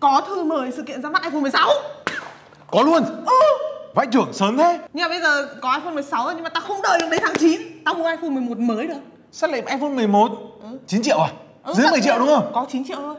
Có thư mời sự kiện ra mắt iPhone 16 Có luôn Ừ Vãi trưởng sớm thế Nhưng mà bây giờ có iPhone 16 nhưng mà tao không đợi được đến tháng 9 Tao mua iPhone 11 mới được Sao lại iPhone 11? Ừ. 9 triệu à? Ừ, Dưới 10 triệu đúng không? Có 9 triệu thôi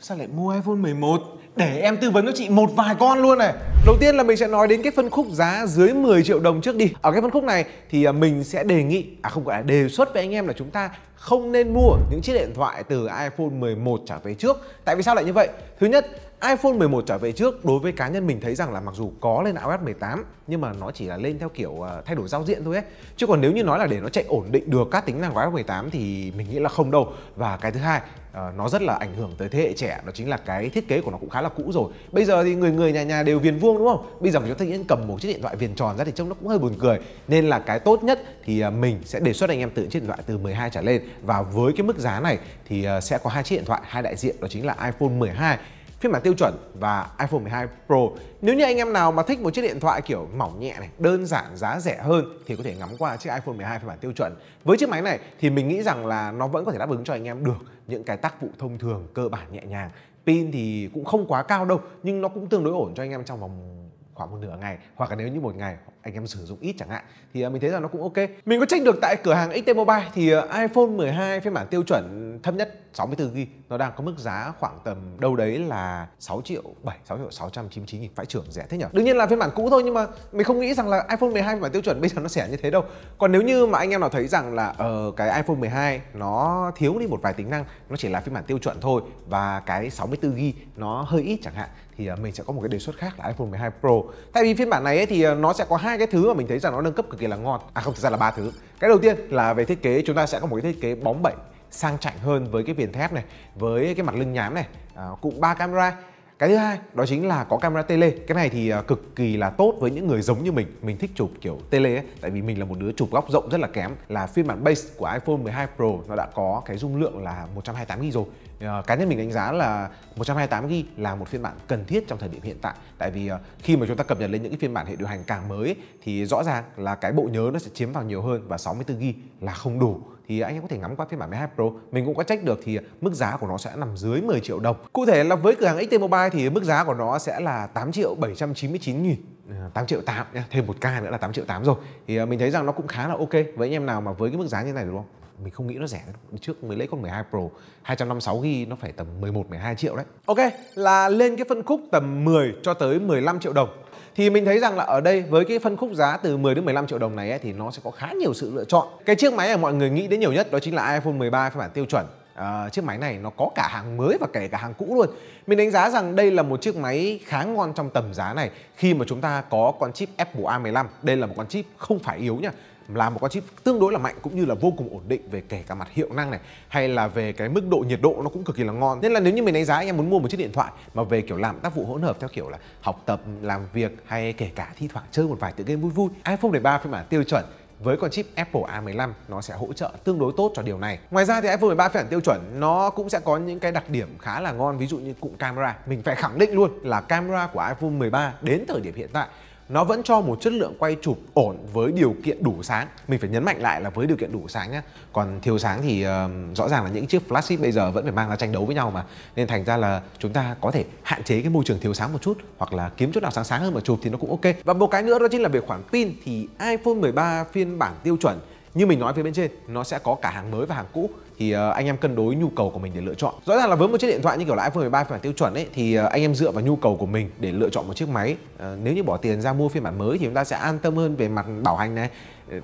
Sao lại mua iPhone 11? để em tư vấn cho chị một vài con luôn này Đầu tiên là mình sẽ nói đến cái phân khúc giá dưới 10 triệu đồng trước đi Ở cái phân khúc này thì à, mình sẽ đề nghị À không phải là đề xuất với anh em là chúng ta không nên mua những chiếc điện thoại từ iPhone 11 trở về trước Tại vì sao lại như vậy? Thứ nhất iPhone 11 trở về trước đối với cá nhân mình thấy rằng là mặc dù có lên iOS 18 nhưng mà nó chỉ là lên theo kiểu ờ, thay đổi giao diện thôi ấy. Chứ còn nếu như nói là để nó chạy ổn định được các tính năng của iOS 18 thì mình nghĩ là không đâu. Và cái thứ hai ờ, nó rất là ảnh hưởng tới thế hệ trẻ đó chính là cái thiết kế của nó cũng khá là cũ rồi bây giờ thì người người nhà nhà đều viền vuông đúng không bây giờ chúng ta nhiên cầm một chiếc điện thoại viền tròn ra thì trông nó cũng hơi buồn cười nên là cái tốt nhất thì ờ, mình sẽ đề xuất anh em tự chiếc điện thoại từ 12 trở lên và với cái mức giá này thì sẽ có hai chiếc điện thoại hai đại diện đó chính là iPhone 12 phiên bản tiêu chuẩn và iPhone 12 Pro. Nếu như anh em nào mà thích một chiếc điện thoại kiểu mỏng nhẹ này, đơn giản, giá rẻ hơn thì có thể ngắm qua chiếc iPhone 12 phiên bản tiêu chuẩn. Với chiếc máy này thì mình nghĩ rằng là nó vẫn có thể đáp ứng cho anh em được những cái tác vụ thông thường cơ bản nhẹ nhàng. Pin thì cũng không quá cao đâu nhưng nó cũng tương đối ổn cho anh em trong vòng khoảng một nửa ngày hoặc là nếu như một ngày anh em sử dụng ít chẳng hạn thì à, mình thấy là nó cũng ok mình có check được tại cửa hàng XT Mobile thì à, iPhone 12 phiên bản tiêu chuẩn thấp nhất 64 GB nó đang có mức giá khoảng tầm đâu đấy là 6 triệu 7 6 triệu 699 nghìn phải trưởng rẻ thế nhỉ đương nhiên là phiên bản cũ thôi nhưng mà mình không nghĩ rằng là iPhone 12 phiên bản tiêu chuẩn bây giờ nó rẻ như thế đâu còn nếu như mà anh em nào thấy rằng là ờ uh, cái iPhone 12 nó thiếu đi một vài tính năng nó chỉ là phiên bản tiêu chuẩn thôi và cái 64 GB nó hơi ít chẳng hạn thì à, mình sẽ có một cái đề xuất khác là iPhone 12 Pro. Tại vì phiên bản này ấy thì nó sẽ có hai hai cái thứ mà mình thấy rằng nó nâng cấp cực kỳ là ngon à không thực ra là ba thứ cái đầu tiên là về thiết kế chúng ta sẽ có một cái thiết kế bóng bẩy sang chảnh hơn với cái viền thép này với cái mặt lưng nhám này à, cụm ba camera cái thứ hai đó chính là có camera tele cái này thì à, cực kỳ là tốt với những người giống như mình mình thích chụp kiểu tele ấy tại vì mình là một đứa chụp góc rộng rất là kém là phiên bản base của iPhone 12 Pro nó đã có cái dung lượng là 128 GB rồi Ờ, cá nhân mình đánh giá là 128 GB là một phiên bản cần thiết trong thời điểm hiện tại tại vì ờ, khi mà chúng ta cập nhật lên những cái phiên bản hệ điều hành càng mới ấy, thì rõ ràng là cái bộ nhớ nó sẽ chiếm vào nhiều hơn và 64 GB là không đủ thì anh em có thể ngắm qua phiên bản 12 Pro mình cũng có trách được thì mức giá của nó sẽ nằm dưới 10 triệu đồng cụ thể là với cửa hàng XT Mobile thì mức giá của nó sẽ là 8 triệu 799 nghìn 8 ờ, triệu 8 thêm một k nữa là 8 triệu 8 rồi thì mình thấy rằng nó cũng khá là ok với anh em nào mà với cái mức giá như này đúng không mình không nghĩ nó rẻ trước mới lấy con 12 Pro 256 GB nó phải tầm 11 12 triệu đấy. Ok, là lên cái phân khúc tầm 10 cho tới 15 triệu đồng. Thì mình thấy rằng là ở đây với cái phân khúc giá từ 10 đến 15 triệu đồng này ấy, thì nó sẽ có khá nhiều sự lựa chọn. Cái chiếc máy mà mọi người nghĩ đến nhiều nhất đó chính là iPhone 13 phiên bản tiêu chuẩn à, chiếc máy này nó có cả hàng mới và kể cả hàng cũ luôn mình đánh giá rằng đây là một chiếc máy khá ngon trong tầm giá này khi mà chúng ta có con chip Apple A15 đây là một con chip không phải yếu nha là một con chip tương đối là mạnh cũng như là vô cùng ổn định về kể cả mặt hiệu năng này hay là về cái mức độ nhiệt độ nó cũng cực kỳ là ngon nên là nếu như mình đánh giá anh em muốn mua một chiếc điện thoại mà về kiểu làm tác vụ hỗn hợp theo kiểu là học tập làm việc hay kể cả thi thoảng chơi một vài tựa game vui vui iPhone 13 phiên bản tiêu chuẩn với con chip Apple A15 nó sẽ hỗ trợ tương đối tốt cho điều này. Ngoài ra thì iPhone 13 phiên bản tiêu chuẩn nó cũng sẽ có những cái đặc điểm khá là ngon ví dụ như cụm camera. Mình phải khẳng định luôn là camera của iPhone 13 đến thời điểm hiện tại nó vẫn cho một chất lượng quay chụp ổn với điều kiện đủ sáng mình phải nhấn mạnh lại là với điều kiện đủ sáng nhá còn thiếu sáng thì uh, rõ ràng là những chiếc flagship bây giờ vẫn phải mang ra tranh đấu với nhau mà nên thành ra là chúng ta có thể hạn chế cái môi trường thiếu sáng một chút hoặc là kiếm chút nào sáng sáng hơn mà chụp thì nó cũng ok và một cái nữa đó chính là về khoản pin thì iPhone 13 phiên bản tiêu chuẩn như mình nói phía bên trên nó sẽ có cả hàng mới và hàng cũ thì ờ, anh em cân đối nhu cầu của mình để lựa chọn rõ ràng là với một chiếc điện thoại như kiểu là iPhone 13 phiên bản tiêu chuẩn ấy thì ờ, anh em dựa vào nhu cầu của mình để lựa chọn một chiếc máy ờ, nếu như bỏ tiền ra mua phiên bản mới thì chúng ta sẽ an tâm hơn về mặt bảo hành này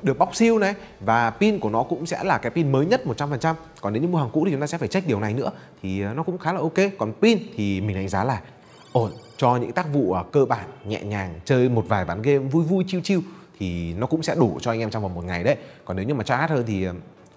được bóc siêu này và pin của nó cũng sẽ là cái pin mới nhất 100% còn nếu như mua hàng cũ thì chúng ta sẽ phải check điều này nữa thì nó cũng khá là ok còn pin thì mình đánh giá là ổn cho những tác vụ cơ bản nhẹ nhàng chơi một vài ván game vui vui chiêu chiêu thì nó cũng sẽ đủ cho anh em trong vòng một ngày đấy còn nếu như mà cho hát hơn thì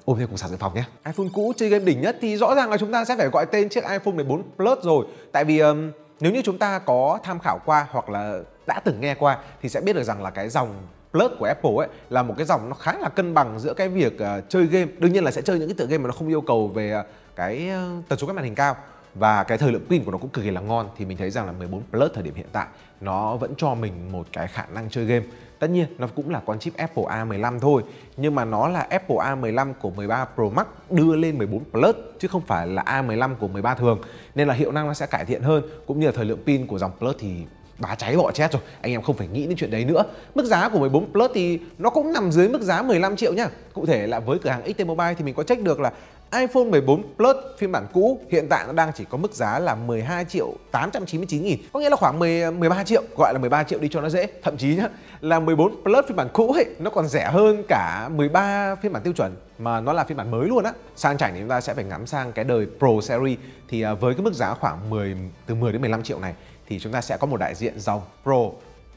ôm theo cùng sạc dự phòng nhé iPhone cũ chơi game đỉnh nhất thì rõ ràng là chúng ta sẽ phải gọi tên chiếc iPhone 14 Plus rồi tại vì um, nếu như chúng ta có tham khảo qua hoặc là đã từng nghe qua thì sẽ biết được rằng là cái dòng Plus của Apple ấy là một cái dòng nó khá là cân bằng giữa cái việc uh, chơi game đương nhiên là sẽ chơi những cái tựa game mà nó không yêu cầu về uh, cái uh, tần số các màn hình cao và cái thời lượng pin của nó cũng cực kỳ là ngon thì mình thấy rằng là 14 Plus thời điểm hiện tại nó vẫn cho mình một cái khả năng chơi game Tất nhiên nó cũng là con chip Apple A15 thôi Nhưng mà nó là Apple A15 của 13 Pro Max đưa lên 14 Plus Chứ không phải là A15 của 13 thường Nên là hiệu năng nó sẽ cải thiện hơn Cũng như là thời lượng pin của dòng Plus thì bá cháy bỏ chết rồi Anh em không phải nghĩ đến chuyện đấy nữa Mức giá của 14 Plus thì nó cũng nằm dưới mức giá 15 triệu nhá Cụ thể là với cửa hàng XT Mobile thì mình có check được là iPhone 14 Plus phiên bản cũ hiện tại nó đang chỉ có mức giá là 12 triệu 899 nghìn Có nghĩa là khoảng 10, 13 triệu, gọi là 13 triệu đi cho nó dễ Thậm chí nhá, là 14 Plus phiên bản cũ ấy, nó còn rẻ hơn cả 13 phiên bản tiêu chuẩn mà nó là phiên bản mới luôn á sang chảnh thì chúng ta sẽ phải ngắm sang cái đời Pro Series thì à, với cái mức giá khoảng 10 từ 10 đến 15 triệu này thì chúng ta sẽ có một đại diện dòng Pro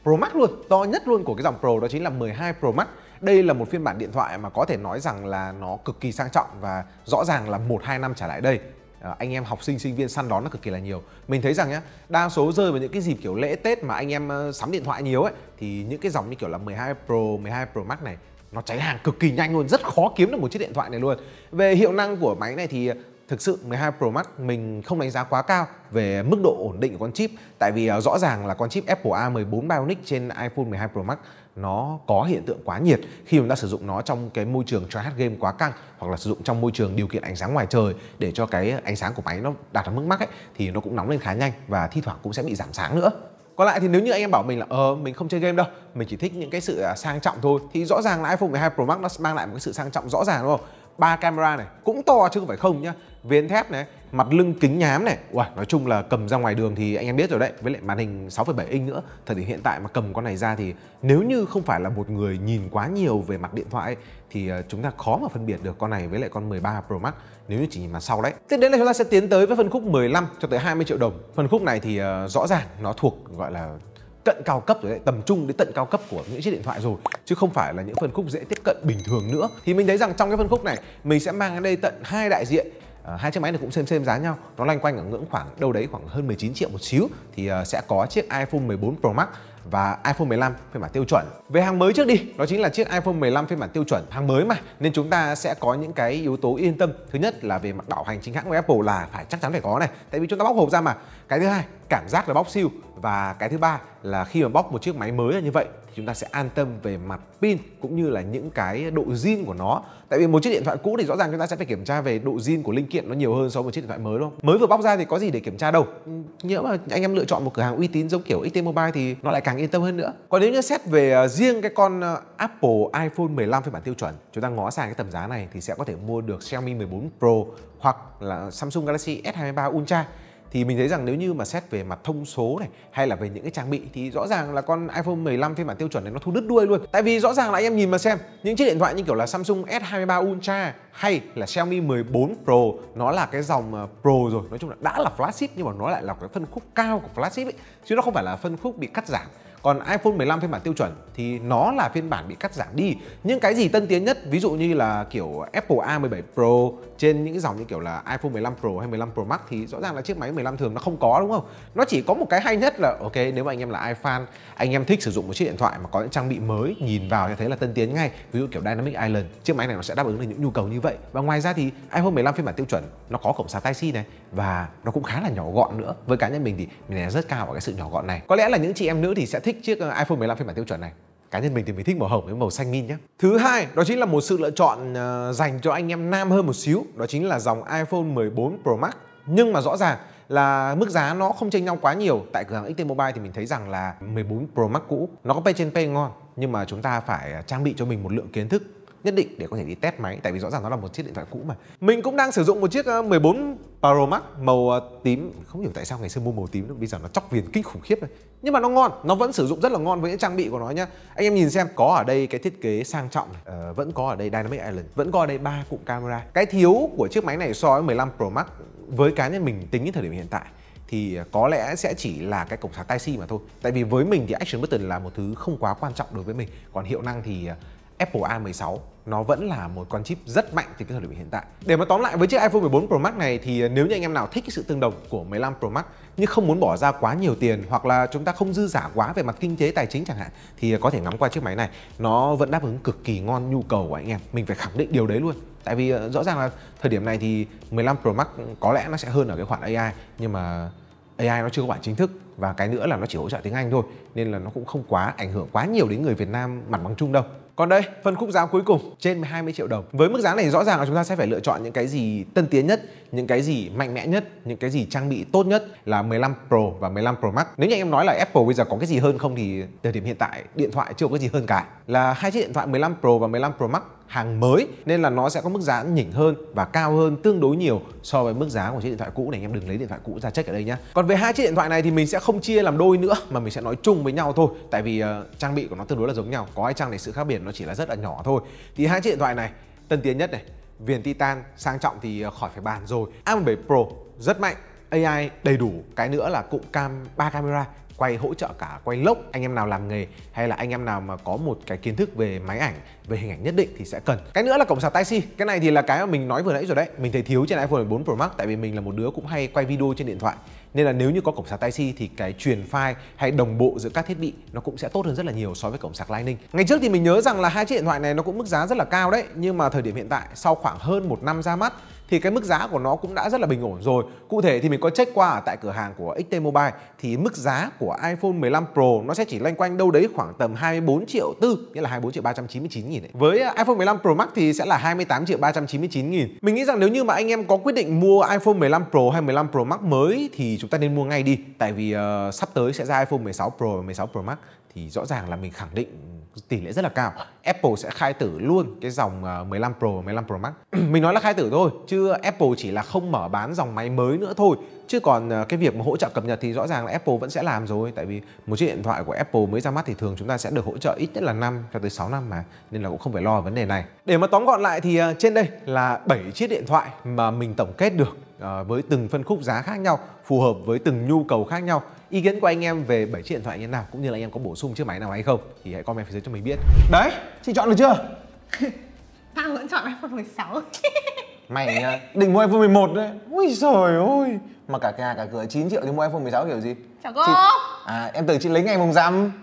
Pro Max luôn, to nhất luôn của cái dòng Pro đó chính là 12 Pro Max đây là một phiên bản điện thoại mà có thể nói rằng là nó cực kỳ sang trọng và rõ ràng là 1 2 năm trở lại đây ờ, anh em học sinh sinh viên săn đón nó cực kỳ là nhiều mình thấy rằng nhá đa số rơi vào những cái dịp kiểu lễ tết mà anh em ờ, sắm điện thoại nhiều ấy thì những cái dòng như kiểu là 12 pro 12 pro max này nó cháy hàng cực kỳ nhanh luôn rất khó kiếm được một chiếc điện thoại này luôn về hiệu năng của máy này thì thực sự 12 Pro Max mình không đánh giá quá cao về mức độ ổn định của con chip tại vì à, rõ ràng là con chip Apple A14 Bionic trên iPhone 12 Pro Max nó có hiện tượng quá nhiệt khi chúng ta sử dụng nó trong cái môi trường try game quá căng hoặc là sử dụng trong môi trường điều kiện ánh sáng ngoài trời để cho cái ánh sáng của máy nó đạt ở mức mắc ấy thì nó cũng nóng lên khá nhanh và thi thoảng cũng sẽ bị giảm sáng nữa còn lại thì nếu như anh em bảo mình là ờ mình không chơi game đâu mình chỉ thích những cái sự à, sang trọng thôi thì rõ ràng là iPhone 12 Pro Max nó mang lại một cái sự sang trọng rõ ràng đúng không ba camera này cũng to chứ không phải không nhá viền thép này mặt lưng kính nhám này Uầy, nói chung là cầm ra ngoài đường thì anh em biết rồi đấy với lại màn hình 6,7 inch nữa thời điểm hiện tại mà cầm con này ra thì nếu như không phải là một người nhìn quá nhiều về mặt điện thoại ấy, thì ờ, chúng ta khó mà phân biệt được con này với lại con 13 Pro Max nếu như chỉ nhìn mặt sau đấy tiếp đến là chúng ta sẽ tiến tới với phân khúc 15 cho tới 20 triệu đồng phân khúc này thì ờ, rõ ràng nó thuộc gọi là cận cao cấp rồi đấy tầm trung đến tận cao cấp của những chiếc điện thoại rồi chứ không phải là những phân khúc dễ tiếp cận bình thường nữa thì mình thấy rằng trong cái phân khúc này mình sẽ mang đến đây tận hai đại diện À, hai chiếc máy này cũng xem xem giá nhau nó loanh quanh ở ngưỡng khoảng đâu đấy khoảng hơn 19 triệu một xíu thì uh, sẽ có chiếc iPhone 14 Pro Max và iPhone 15 phiên bản tiêu chuẩn. Về hàng mới trước đi, đó chính là chiếc iPhone 15 phiên bản tiêu chuẩn, hàng mới mà nên chúng ta sẽ có những cái yếu tố yên tâm. Thứ nhất là về mặt bảo hành chính hãng của Apple là phải chắc chắn phải có này, tại vì chúng ta bóc hộp ra mà. Cái thứ hai cảm giác là bóc siêu và cái thứ ba là khi mà bóc một chiếc máy mới là như vậy thì chúng ta sẽ an tâm về mặt pin cũng như là những cái độ zin của nó tại vì một chiếc điện thoại cũ thì rõ ràng chúng ta sẽ phải kiểm tra về độ zin của linh kiện nó nhiều hơn so với một chiếc điện thoại mới đúng không mới vừa bóc ra thì có gì để kiểm tra đâu nếu mà anh em lựa chọn một cửa hàng uy tín giống kiểu XT Mobile thì nó lại càng yên tâm hơn nữa còn nếu như xét về ờ, riêng cái con ờ, Apple iPhone 15 phiên bản tiêu chuẩn chúng ta ngó sang cái tầm giá này thì sẽ có thể mua được Xiaomi 14 Pro hoặc là Samsung Galaxy S23 Ultra thì mình thấy rằng nếu như mà xét về mặt thông số này hay là về những cái trang bị thì rõ ràng là con iPhone 15 phiên bản tiêu chuẩn này nó thu đứt đuôi luôn. Tại vì rõ ràng là anh em nhìn mà xem những chiếc điện thoại như kiểu là Samsung S23 Ultra hay là Xiaomi 14 Pro nó là cái dòng ờ, Pro rồi nói chung là đã là flagship nhưng mà nó lại là cái phân khúc cao của flagship ấy chứ nó không phải là phân khúc bị cắt giảm còn iPhone 15 phiên bản tiêu chuẩn thì nó là phiên bản bị cắt giảm đi. Những cái gì tân tiến nhất ví dụ như là kiểu Apple A17 Pro trên những cái dòng như kiểu là iPhone 15 Pro hay 15 Pro Max thì rõ ràng là chiếc máy 15 thường nó không có đúng không? Nó chỉ có một cái hay nhất là ok nếu mà anh em là iFan, anh em thích sử dụng một chiếc điện thoại mà có những trang bị mới nhìn vào thì thấy là tân tiến ngay. Ví dụ kiểu Dynamic Island, chiếc máy này nó sẽ đáp ứng được những nhu cầu như vậy. Và ngoài ra thì iPhone 15 phiên bản tiêu chuẩn nó có cổng sạc Type-C này và nó cũng khá là nhỏ gọn nữa. Với cá nhân mình thì mình đánh rất cao vào cái sự nhỏ gọn này. Có lẽ là những chị em nữ thì sẽ thích thích chiếc ờ, iPhone 15 phiên bản tiêu chuẩn này cá nhân mình thì mình thích màu hồng với màu xanh min nhé thứ hai đó chính là một sự lựa chọn ờ, dành cho anh em nam hơn một xíu đó chính là dòng iPhone 14 Pro Max nhưng mà rõ ràng là mức giá nó không chênh nhau quá nhiều tại cửa hàng XT Mobile thì mình thấy rằng là 14 Pro Max cũ nó có pay trên pay ngon nhưng mà chúng ta phải ờ, trang bị cho mình một lượng kiến thức nhất định để có thể đi test máy tại vì rõ ràng nó là một chiếc điện thoại cũ mà mình cũng đang sử dụng một chiếc 14 ờ, Pro Max màu ờ, tím không hiểu tại sao ngày xưa mua màu tím bây giờ nó chóc viền kinh khủng khiếp này nhưng mà nó ngon nó vẫn sử dụng rất là ngon với những trang bị của nó nhá anh em nhìn xem có ở đây cái thiết kế sang trọng này, ờ, vẫn có ở đây Dynamic Island vẫn có ở đây ba cụm camera cái thiếu của chiếc máy này so với 15 Pro Max với cá nhân mình tính đến thời điểm hiện tại thì ờ, có lẽ sẽ chỉ là cái cổng sạc Type-C mà thôi. Tại vì với mình thì Action Button là một thứ không quá quan trọng đối với mình, còn hiệu năng thì Apple A16 nó vẫn là một con chip rất mạnh từ cái thời điểm hiện tại. Để mà tóm lại với chiếc iPhone 14 Pro Max này thì ờ, nếu như anh em nào thích cái sự tương đồng của 15 Pro Max nhưng không muốn bỏ ra quá nhiều tiền hoặc là chúng ta không dư giả quá về mặt kinh tế tài chính chẳng hạn thì ờ, có thể ngắm qua chiếc máy này. Nó vẫn đáp ứng cực kỳ ngon nhu cầu của anh em. Mình phải khẳng định điều đấy luôn. Tại vì ờ, rõ ràng là thời điểm này thì 15 Pro Max có lẽ nó sẽ hơn ở cái khoản AI nhưng mà AI nó chưa có bản chính thức và cái nữa là nó chỉ hỗ trợ tiếng Anh thôi nên là nó cũng không quá ảnh hưởng quá nhiều đến người Việt Nam mặt bằng chung đâu còn đây, phân khúc giá cuối cùng trên 20 triệu đồng. Với mức giá này rõ ràng là chúng ta sẽ phải lựa chọn những cái gì tân tiến nhất, những cái gì mạnh mẽ nhất, những cái gì trang bị tốt nhất là 15 Pro và 15 Pro Max. Nếu như em nói là Apple bây giờ có cái gì hơn không thì thời điểm hiện tại điện thoại chưa có gì hơn cả. Là hai chiếc điện thoại 15 Pro và 15 Pro Max hàng mới nên là nó sẽ có mức giá nhỉnh hơn và cao hơn tương đối nhiều so với mức giá của chiếc điện thoại cũ này anh em đừng lấy điện thoại cũ ra check ở đây nhé còn về hai chiếc điện thoại này thì mình sẽ không chia làm đôi nữa mà mình sẽ nói chung với nhau thôi tại vì uh, trang bị của nó tương đối là giống nhau có hai trang này sự khác biệt nó chỉ là rất là nhỏ thôi thì hai chiếc điện thoại này tân tiến nhất này viền titan sang trọng thì ờ, khỏi phải bàn rồi a 7 Pro rất mạnh AI đầy đủ cái nữa là cụm cam 3 camera quay hỗ trợ cả quay lốc anh em nào làm nghề hay là anh em nào mà có một cái kiến thức về máy ảnh về hình ảnh nhất định thì sẽ cần cái nữa là cổng sạc Type-C cái này thì là cái mà mình nói vừa nãy rồi đấy mình thấy thiếu trên iPhone 14 Pro Max tại vì mình là một đứa cũng hay quay video trên điện thoại nên là nếu như có cổng sạc Type-C thì cái truyền file hay đồng bộ giữa các thiết bị nó cũng sẽ tốt hơn rất là nhiều so với cổng sạc Lightning ngày trước thì mình nhớ rằng là hai chiếc điện thoại này nó cũng mức giá rất là cao đấy nhưng mà thời điểm hiện tại sau khoảng hơn một năm ra mắt thì cái mức giá của nó cũng đã rất là bình ổn rồi. Cụ thể thì mình có check qua ở tại cửa hàng của XT Mobile thì mức giá của iPhone 15 Pro nó sẽ chỉ loanh quanh đâu đấy khoảng tầm 24 triệu tư, nghĩa là 24 triệu 399 nghìn. Ấy. Với iPhone 15 Pro Max thì sẽ là 28 triệu 399 nghìn. Mình nghĩ rằng nếu như mà anh em có quyết định mua iPhone 15 Pro hay 15 Pro Max mới thì chúng ta nên mua ngay đi, tại vì uh, sắp tới sẽ ra iPhone 16 Pro và 16 Pro Max thì rõ ràng là mình khẳng định tỷ lệ rất là cao Apple sẽ khai tử luôn cái dòng 15 à, Pro và 15 Pro Max mình nói là khai tử thôi chứ Apple chỉ là không mở bán dòng máy mới nữa thôi chứ còn à, cái việc mà hỗ trợ cập nhật thì rõ ràng là Apple vẫn sẽ làm rồi tại vì một chiếc điện thoại của Apple mới ra mắt thì thường chúng ta sẽ được hỗ trợ ít nhất là 5 cho tới 6 năm mà nên là cũng không phải lo vấn đề này để mà tóm gọn lại thì à, trên đây là 7 chiếc điện thoại mà mình tổng kết được à, với từng phân khúc giá khác nhau phù hợp với từng nhu cầu khác nhau ý kiến của anh em về 7 chiếc điện thoại như thế nào cũng như là anh em có bổ sung chiếc máy nào hay không thì hãy comment phía dưới cho mình biết đấy chị chọn được chưa tao vẫn chọn iPhone 16 mày nhá à, định mua iphone 11 đấy ui trời ơi, mà cả nhà cả cửa 9 triệu thì mua iphone 16 kiểu gì Chào cô. chị... à em tưởng chị lấy ngày mùng rằm